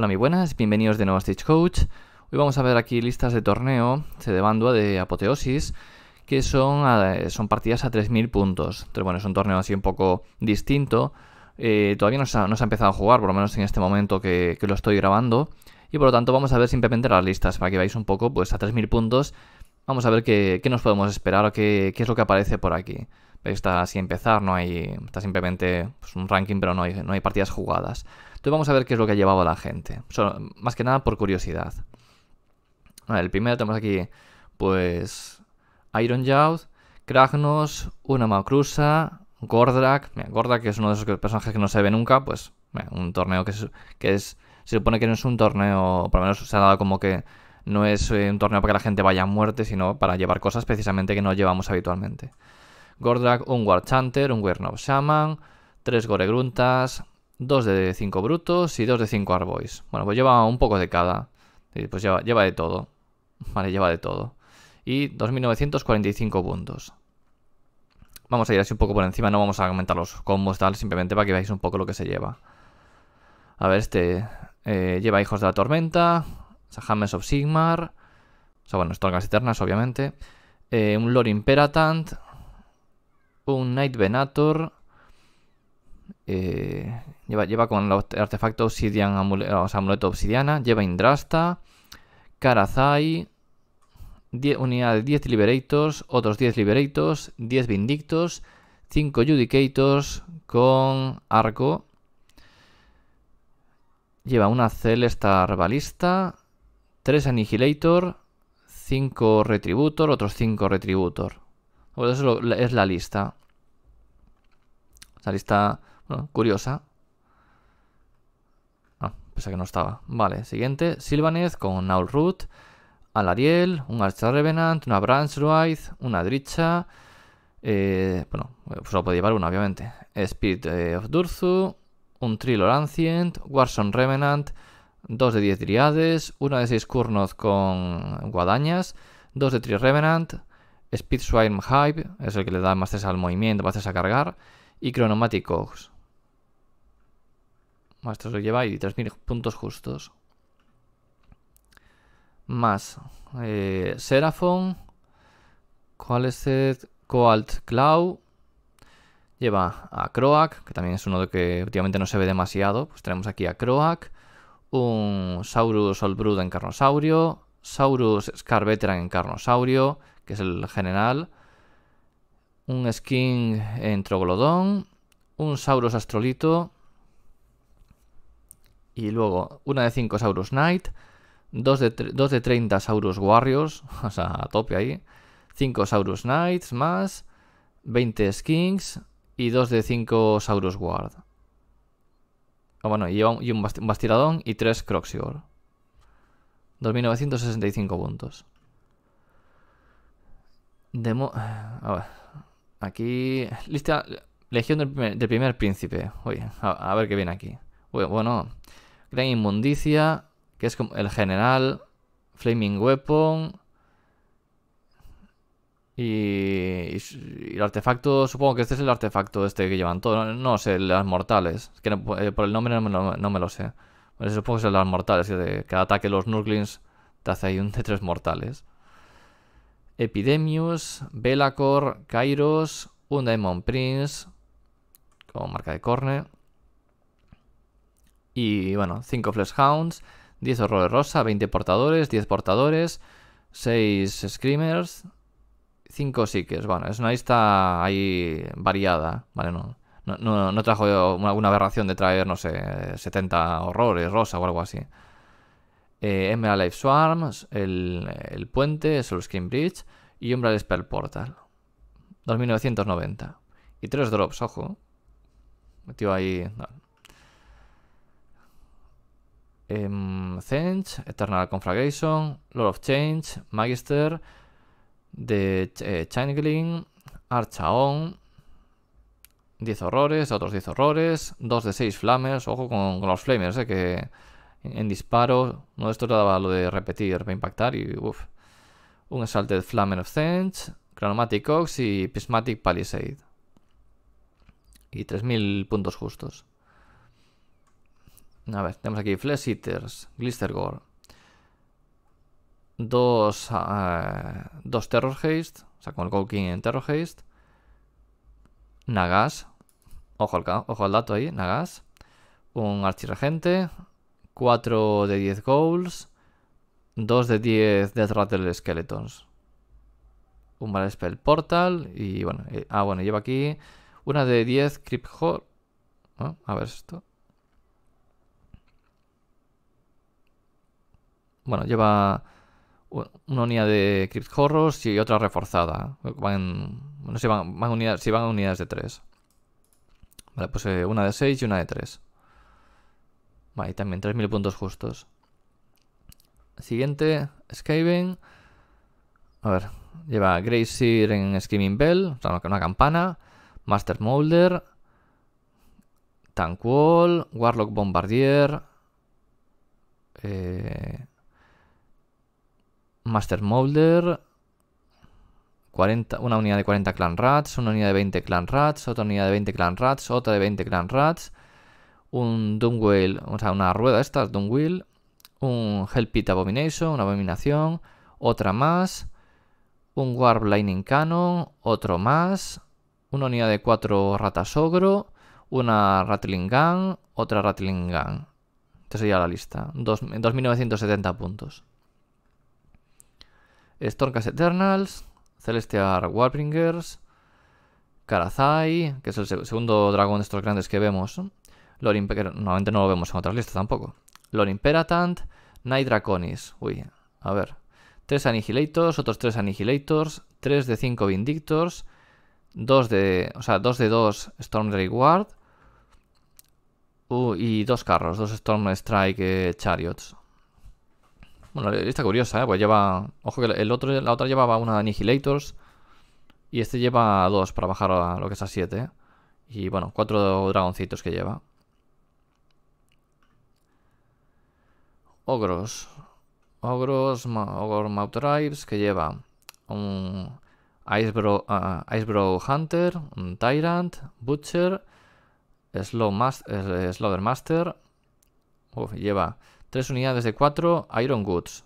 Hola, muy buenas, bienvenidos de nuevo a Coach. Hoy vamos a ver aquí listas de torneo, de bandua de apoteosis, que son, son partidas a 3.000 puntos. Pero bueno, es un torneo así un poco distinto. Eh, todavía no se, ha, empezado a jugar, por lo menos en este momento que, lo estoy grabando. Y por lo tanto vamos a ver simplemente las listas, para que veáis un poco, pues a 3.000 puntos. Vamos a ver qué, qué nos podemos esperar o qué, qué es lo que aparece por aquí está así empezar, no hay, está simplemente pues, un ranking, pero no hay, no hay partidas jugadas. Entonces vamos a ver qué es lo que ha llevado a la gente, más que nada por curiosidad. el primero tenemos aquí, pues, Iron Youth, Kragnos, una Macrusa, Gordrak. Gordrak es uno de esos personajes que no se ve nunca, pues, un torneo que es, que es, se supone que no es un torneo, por lo menos se ha dado como que no es eh, un torneo para que la gente vaya a muerte, sino para llevar cosas precisamente que no llevamos habitualmente. Gordrak, un Warchanter, un un of Shaman, 3 Goregruntas, 2 de 5 Brutos y 2 de 5 Arboys. Bueno, pues lleva un poco de cada. Pues lleva, lleva de todo. Vale, lleva de todo. Y 2.945 puntos. Vamos a ir así un poco por encima, no vamos a aumentar los combos tal, simplemente para que veáis un poco lo que se lleva. A ver, este eh, lleva Hijos de la Tormenta, Sahames of Sigmar, o sea, bueno, Stormgas Eternas, obviamente, eh, un Lord Imperatant, un Knight Venator. Eh, lleva, lleva con el artefacto amuleto obsidiana. Lleva Indrasta. Karazai. 10, unidad de 10 Liberators. Otros 10 Liberators. 10 Vindictos. 5 Judicators con arco. Lleva una Celestar Balista. 3 Annihilator. 5 Retributor. Otros 5 Retributor. Bueno, eso es la lista. Esa lista bueno, curiosa. Ah, a que no estaba. Vale, siguiente. Sylvaneth con Naulroot, Alariel, un Archer Revenant, una Branchwright, una Dricha. Eh, bueno, solo pues puede llevar una, obviamente. Speed eh, of Durzu, un Trilor Ancient, Warson Revenant, Dos de 10 Driades. una de seis Kurnoth con guadañas, Dos de 3 Revenant, Speed Swine Hype. es el que le da más 3 al movimiento, más 3 a cargar, y cronomáticos. esto lo lleva y 3.000 puntos justos. Más eh, Seraphon, Coalesced, Coalt Cloud. Lleva a Croac, que también es uno de que últimamente no se ve demasiado. Pues tenemos aquí a Croac, un Saurus Olbrud en Carnosaurio, Saurus Scarveteran en Carnosaurio, que es el general un skin en troglodón, un Saurus Astrolito y luego una de 5 Saurus Knight, dos de, 30 Saurus Warriors, o sea, a tope ahí, 5 Saurus Knights más, 20 skins y 2 de 5 Saurus Guard. Ah, bueno, y un, y Bastiradón y 3 Croxior. 2.965 puntos. Demo... A ver. Aquí. Lista. Legión del primer, príncipe. Oye, a, ver qué viene aquí. Bueno. Gran inmundicia. Que es como el general. Flaming Weapon. Y, el artefacto, supongo que este es el artefacto este que llevan todos. No, sé, las mortales. Eh, por el nombre no, me lo sé. Pero supongo que son las mortales. Que, cada ataque de los Nurglings te hace ahí un de tres mortales. Epidemius, Belacor, Kairos, un Diamond Prince como marca de corne. Y bueno, 5 Flesh Hounds, 10 Horrores Rosa, 20 portadores, 10 portadores, 6 Screamers, 5 Seekers. Bueno, es una lista ahí variada, No, trajo alguna aberración de traer, no sé, 70 horrores, rosa o algo así eh, Emerald Life Swarms, el, puente, Soul skin Bridge y Umbral Spell Portal. 2990. Y tres drops, ojo. Metió ahí. No. Em, Zench, Eternal Conflagration, Lord of Change, Magister, de eh, Changeling, Archaon, 10 horrores, otros 10 horrores, dos de 6 flamers, ojo con, los flamers, eh, que en, disparo. esto de daba lo de repetir, impactar y uff. Un Exalted Flamen of Thench, Chronomatic Ox y Prismatic Palisade. Y 3000 puntos justos. A ver, tenemos aquí Flesh Eaters, Glister Gore. Dos, ah, dos Terror Haste, o sea, con el Gold en Terror Haste. Nagas, ojo al, ojo al dato ahí, Nagas. Un Archirregente, 4 de 10 goals, 2 de 10 de Rattle Skeletons. Un mal spell portal y bueno, eh, ah bueno, lleva aquí una de 10 Creep A ver esto. Bueno, lleva una unidad de Crypt Horrors y otra reforzada. Van, no sé, van, si van a unidades de 3. Vale, pues eh, una de 6 y una de 3. Vale, también 3.000 puntos justos. Siguiente, Skaven. A ver, lleva Graysir en Screaming Bell, o sea, una campana. Master Molder. Tank Warlock Bombardier. Eh, Master Molder. 40, una unidad de 40 clan rats, una unidad de 20 clan rats, otra unidad de 20 clan rats, otra de 20 clan rats, un Doom o sea, una rueda estas, Doom un Hellpit Abomination, una abominación, otra más, un Warp Lightning Cannon, otro más, una unidad de cuatro ratas ogro, una Rattling Gun, otra Rattling Gun. Entonces sería la lista. 2.970 puntos. Stormcast Eternals, Celestial Warbringers, Karazai, que es el segundo dragón de estos grandes que vemos, Lord normalmente no lo vemos en otras listas tampoco. Lord Imperatant, Night Draconis. Uy, a ver. Tres Annihilators, otros tres Annihilators, tres de cinco Vindictors, dos de, o sea, dos de dos Storm Reward y dos carros, dos Storm Strike eh, Chariots. Bueno, lista curiosa, ¿eh? Pues lleva... Ojo que el otro, la otra llevaba una de Annihilators y este lleva dos para bajar a lo que es a 7. Eh. Y bueno, cuatro dragoncitos que lleva. ogros. Ogros, ma, que lleva un Icebrow, Hunter, Tyrant, Butcher, Slow eh, Slaughter Master. Uf, lleva 3 unidades de 4 Iron Goods,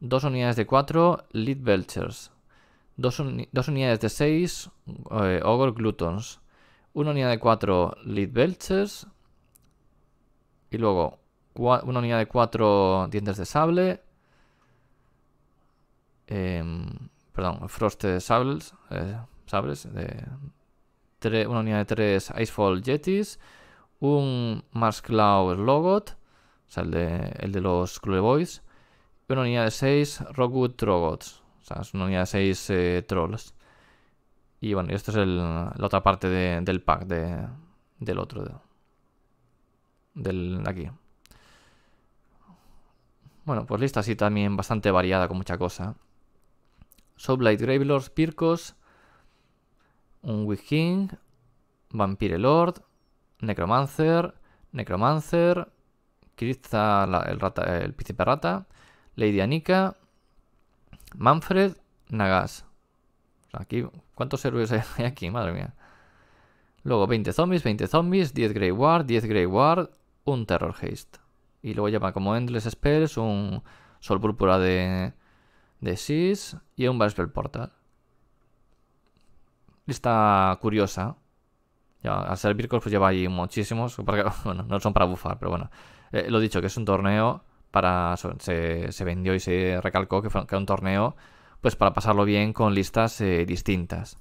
2 unidades de 4 Lead Belchers, 2, unidades de 6 eh, Ogor Ogre Glutons, 1 unidad de 4 Lead Belchers y luego una unidad de cuatro dientes de sable. Em, perdón, Frost de Sables, eh, de una unidad de tres Icefall jetis, un cloud logot, o sea, el de, el de los Clueboys, y una unidad de seis Rockwood Trogots, o sea, es una unidad de seis eh, Trolls. Y bueno, esto es la otra parte del pack del otro, del de aquí. Bueno, pues lista así también bastante variada con mucha cosa. Soulblight Gravelords, Pircos, un King, Vampire Lord, Necromancer, Necromancer, Krista, el, príncipe rata, Lady Anika, Manfred, Nagas. Aquí, ¿cuántos héroes hay aquí? Madre mía. Luego 20 zombies, 20 zombies, 10 Grey Ward, 10 Grey Ward, un Terror Haste. Y luego lleva como Endless Spells, un Sol Púrpura de, de Sis y un Spell Portal. Lista curiosa. Ya, al ser Virgo, pues lleva ahí muchísimos, bueno, no son para bufar, pero bueno. Eh, lo dicho, que es un torneo para... Se, vendió y se recalcó que, era un torneo pues para pasarlo bien con listas eh, distintas.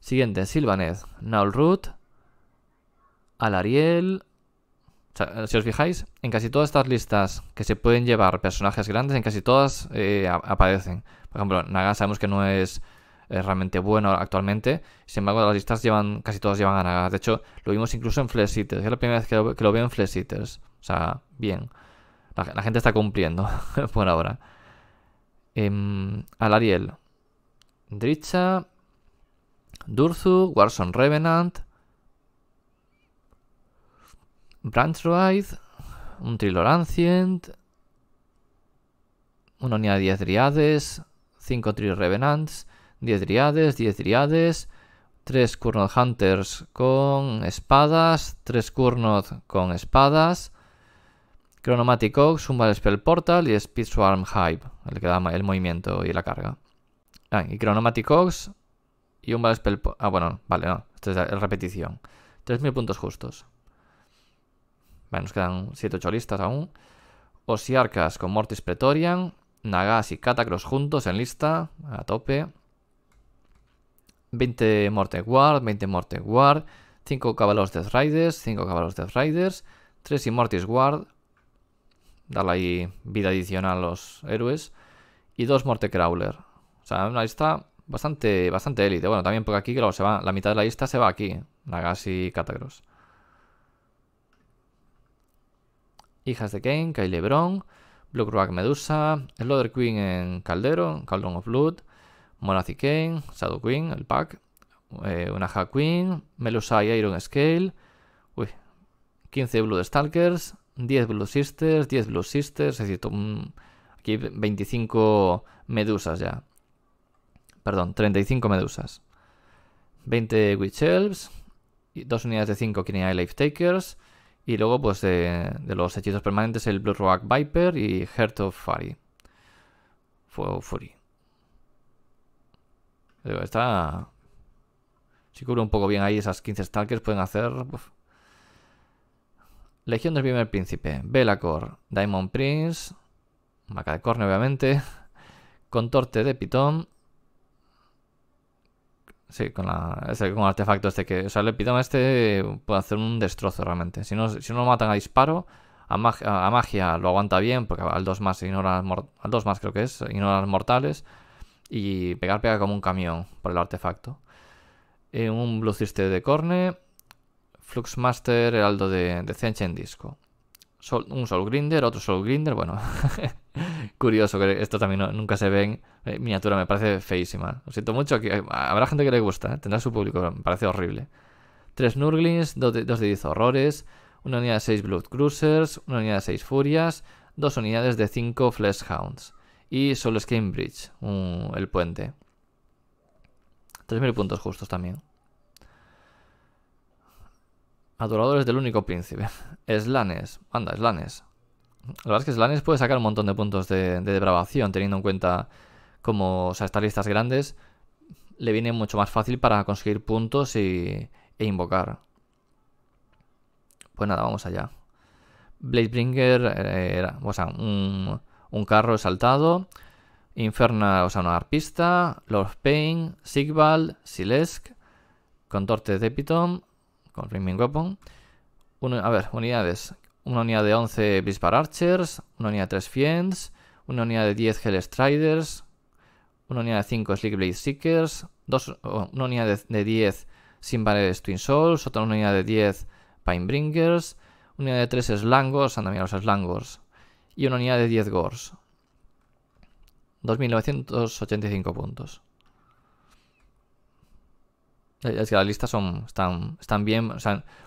Siguiente, Sylvaneth, Naulroot. Alariel, si os fijáis, en casi todas estas listas que se pueden llevar personajes grandes, en casi todas eh, aparecen. Por ejemplo, Naga sabemos que no es eh, realmente bueno actualmente, sin embargo las listas llevan, casi todas llevan a Naga. De hecho, lo vimos incluso en Flesh Eaters, es la primera vez que lo, veo en Flesh Eaters. O sea, bien. La, gente está cumpliendo por ahora. Eh, Ariel Dricha. Durzu. Warson Revenant. Branch un Trilor Ancient, una unidad de 10 Driades, 5 Trilor Revenants, 10 Driades, 10 Driades, 3 Kurnod Hunters con espadas, 3 Kurnod con espadas, Chronomatic Ox, Umbral Spell Portal y Speed Swarm Hype, el que da el movimiento y la carga. Ah, y Chronomatic Ox y un un Spell... Ah, bueno, vale, no, esto es repetición. 3.000 puntos justos. Vale, nos quedan 7-8 listas aún. Osiarcas con Mortis Pretorian. Nagas y Catacross juntos en lista. A tope. 20 Morte Guard, 20 Morte Guard. 5 Cabalos Death Riders, 5 Cabalos Death Riders. 3 Immortis Guard. Darle ahí vida adicional a los héroes. Y 2 Morte Crawler. O sea, una lista bastante bastante élite. Bueno, también porque aquí, claro, se va, la mitad de la lista se va aquí. Nagas y Catacross. Hijas de Kane, Kyle Lebron, Blue Rock Medusa, Slaughter Queen en Caldero, Caldron of Blood, y Kane, Shadow Queen, el pack, eh, una Hack Queen, Melusa y Iron Scale, 15 Blood Stalkers, 10 Blood Sisters, 10 Blood Sisters, es decir, mm, aquí 25 medusas ya. Perdón, 35 medusas. 20 Witch Elves, 2 unidades de 5 Kinea Life Takers, y luego, pues de, los hechizos permanentes, el rock Viper y Heart of Fury. Fury. está. Si cubre un poco bien ahí esas 15 Stalkers, pueden hacer. Legión del Primer Príncipe, Belacor, Diamond Prince, Maca de Corne, obviamente, Contorte de Pitón, Sí, con, la, ese, con el artefacto este que... O sea, le pido este puede hacer un destrozo realmente. Si no, si no lo matan a disparo, a, a, magia lo aguanta bien, porque al 2 más ignora al 2 más creo que es, ignora las mortales. Y pegar pega como un camión por el artefacto. Eh, un Blue de Corne. Fluxmaster, Heraldo de, de en Disco. un Soul Grinder, otro Soul Grinder, bueno. curioso que esto también nunca se ve en eh, miniatura, me parece feísima. Lo siento mucho, que eh, habrá gente que le gusta, eh, tendrá su público, me parece horrible. Tres Nurglings, dos de 10 Horrores, una unidad de 6 Blood Cruisers, una unidad de 6 Furias, dos unidades de 5 Hounds y solo Skin Bridge, el puente. 3.000 puntos justos también. Adoradores del único príncipe. Slanes. Anda, Slanes. La verdad es que Slanes puede sacar un montón de puntos de, de depravación, teniendo en cuenta como o sea, estas listas grandes le viene mucho más fácil para conseguir puntos y, e invocar. Pues nada, vamos allá. Bladebringer eh, era o un, carro saltado. Inferna, o sea, una arpista. Lord Pain, Sigval, Silesk. Contorte de Epitom. Con Flaming Weapon. a ver, unidades una unidad de 11 Brisbane Archers, una unidad de 3 Fiends, una unidad de 10 Hellstriders, una unidad de 5 Blade Seekers, dos, una unidad de, 10 Simbales Twin Souls, otra unidad de 10 Pinebringers, una unidad de 3 Slangors, anda mira los Slangors, y una unidad de 10 Gors. 2.985 puntos. Es que las listas son, están, están bien,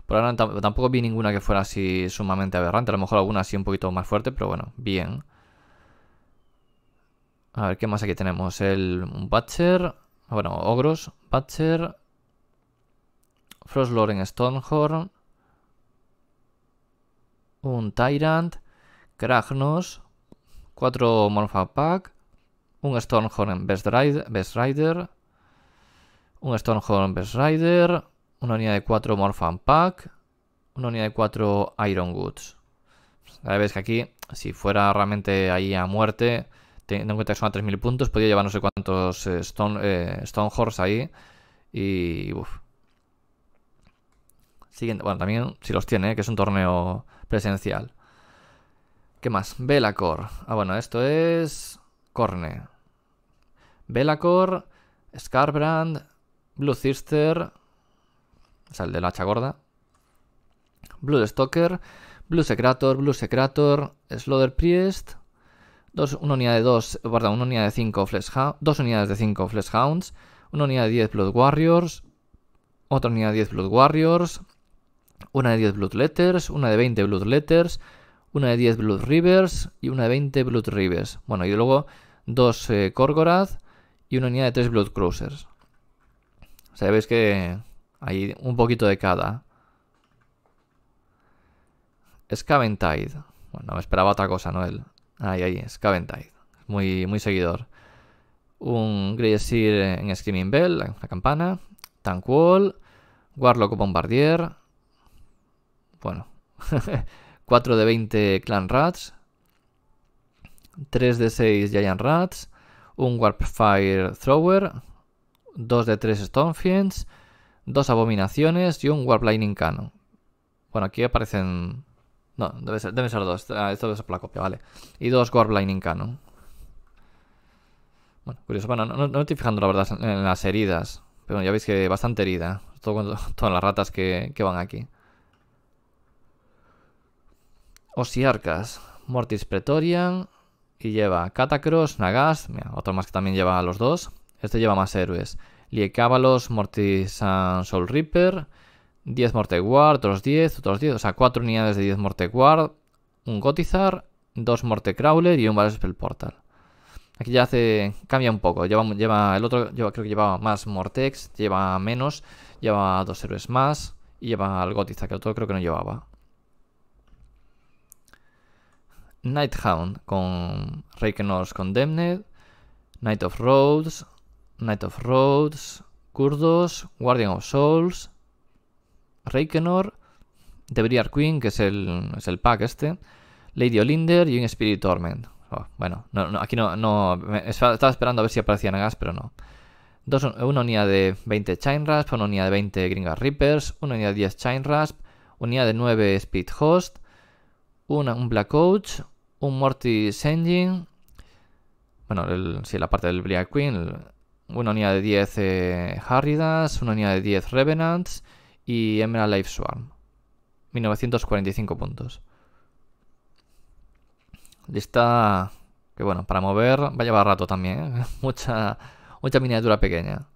por ahora tampoco vi ninguna que fuera así sumamente aberrante, a lo mejor alguna así un poquito más fuerte, pero bueno, bien. A ver, ¿qué más aquí tenemos? El Butcher, bueno, Ogros, Butcher, Frostlore en Stonehorn, un Tyrant, Kragnos, cuatro Morpha Pack, un Stonehorn en Best Best Rider un Stonehorn Best Rider, una unidad de 4 Morphan Pack, una unidad de 4 Iron Goods. ver, ves que aquí, si fuera realmente ahí a muerte, teniendo en cuenta que son a 3.000 puntos, podría llevar no sé cuántos eh, Stone, eh, ahí. Y. uff Siguiente. Bueno, también si los tiene, que es un torneo presencial. ¿Qué más? Velacor. Ah, bueno, esto es. Corne. Velacor, Scarbrand, Blue Sister, o sea, el de la hacha gorda. Blue Stalker, Blue Secrator, Blue Secrator, Slaughter Priest. Dos, una unidad de 2, perdón, una unidad de 5 Flesh dos unidades de 5 Flesh Hounds, una unidad de 10 Blood Warriors, otra unidad de 10 Blood Warriors, una de 10 Blood Letters, una de 20 Blood Letters, una de 10 Blood Rivers y una de 20 Blood Rivers. Bueno, y luego dos eh, y una unidad de 3 Blood Cruisers. O sea, veis que hay un poquito de cada. Scaventide. Bueno, me esperaba otra cosa, Noel. Ahí, ahí, Scaventide. Muy, muy seguidor. Un Greyseer en Screaming Bell, la campana. Tank Warlock Bombardier. Bueno. 4 de 20 Clan Rats. 3 de 6 Giant Rats. Un Warpfire Thrower 2 de 3 Stonefiends, 2 Abominaciones y un Warblining Incano. Bueno, aquí aparecen... No, ser, deben ser dos. Ah, esto debe ser la copia, vale. Y dos Warblining Incano. Bueno, curioso. Bueno, no, estoy fijando la verdad en las heridas. Pero ya veis que bastante herida. Todo, todas las ratas que, que van aquí. Osiarcas. Mortis Pretorian. Y lleva Catacross, Nagas. Mira, otro más que también lleva a los dos. Este lleva más héroes. Liecábalos, Mortisan Soul Reaper, 10 Morteguard, otros 10, otros 10, o sea, 4 unidades de 10 Morteguard, un Gotizar, 2 Mortecrawler y un valor Spell Portal. Aquí ya hace cambia un poco, lleva, lleva el otro, creo que llevaba más Mortex, lleva menos, lleva dos héroes más y lleva al Gotizar, que el otro creo que no llevaba. Nighthound con Reikenos Condemned, Knight of Roads, Knight of Roads, Kurdos, Guardian of Souls, Reikenor, The Briar Queen, que es el, es pack este, Lady Olinder y un Spirit Torment. Oh, bueno, aquí no, no estaba esperando a ver si aparecía gas, pero no. Dos, una unidad de 20 Chainrasp, una unidad de 20 Gringas Reapers, una unidad de 10 Chain Rasp, unidad de 9 Speed Host, una, un Black Coach, un Mortis Engine, bueno, sí, la parte del Briar Queen, una unidad de 10 eh, Haridas, una unidad de 10 Revenants y Emerald Life Swarm. 1945 puntos. Lista que bueno, para mover va a llevar rato también. ¿eh? Mucha, mucha miniatura pequeña.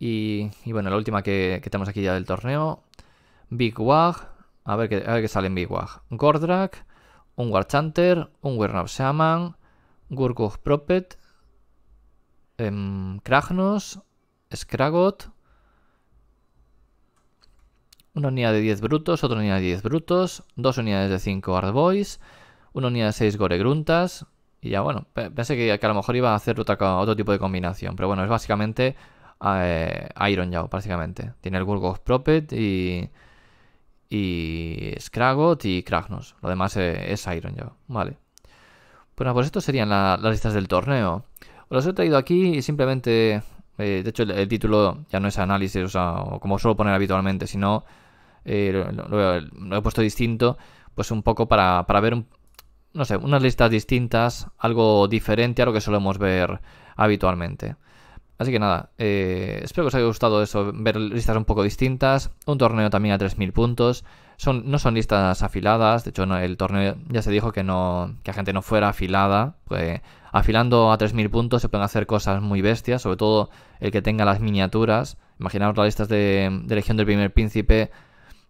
Y, y, bueno, la última que, tenemos aquí ya del torneo. Big Wag. A ver qué, sale en Big Wag. Gordrak. Un Warchanter. Un of Shaman. Gurgog Propet, em, Kragnos, Skragot, una unidad de 10 brutos, otra unidad de 10 brutos, dos unidades de 5 Boys, una unidad de 6 Goregruntas. Y ya bueno, pensé que, a lo mejor iba a hacer otro, tipo de combinación, pero bueno, es básicamente Ironjaw, eh, Iron básicamente. Tiene el Gurgos Propet y, y y Kragnos. Lo demás es, eh, es Iron ¿vale? Bueno, pues, pues estos serían las listas del torneo. Os las he traído aquí y simplemente... Eh, de hecho, el, título ya no es análisis, o sea, como suelo poner habitualmente, sino eh, lo, he puesto distinto, pues un poco para, ver, no sé, unas listas distintas, algo diferente a lo que solemos ver habitualmente. Así que nada, eh, espero que os haya gustado eso, ver listas un poco distintas, un torneo también a 3.000 puntos. Son, no son listas afiladas, de hecho en el torneo ya se dijo que no que la gente no fuera afilada, pues afilando a 3.000 puntos se pueden hacer cosas muy bestias, sobre todo el que tenga las miniaturas. Imaginaos las listas de, Legión del Primer Príncipe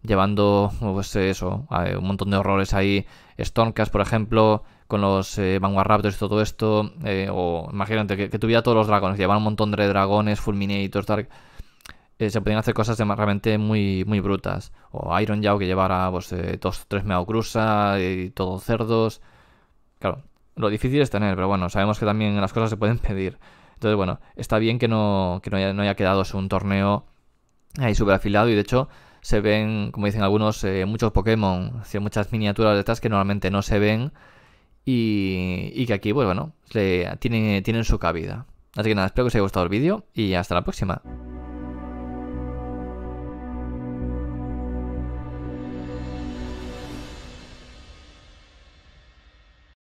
llevando, pues eso, un montón de horrores ahí. Stormcast, por ejemplo, con los eh, Vanguard Raptors y todo esto, eh, o imagínate que, tuviera todos los dragones, llevar un montón de dragones, Fulminators, Dark... Eh, se podían hacer cosas realmente muy, muy brutas. O Iron Yao que llevara pues, eh, dos, tres y todos cerdos. Claro, lo difícil es tener, pero bueno, sabemos que también las cosas se pueden pedir. Entonces, bueno, está bien que no, no, haya, quedado un torneo ahí súper afilado y de hecho se ven, como dicen algunos, eh, muchos Pokémon, muchas miniaturas estas que normalmente no se ven y, que aquí, pues bueno, tienen su cabida. Así que nada, espero que os haya gustado el vídeo y hasta la próxima.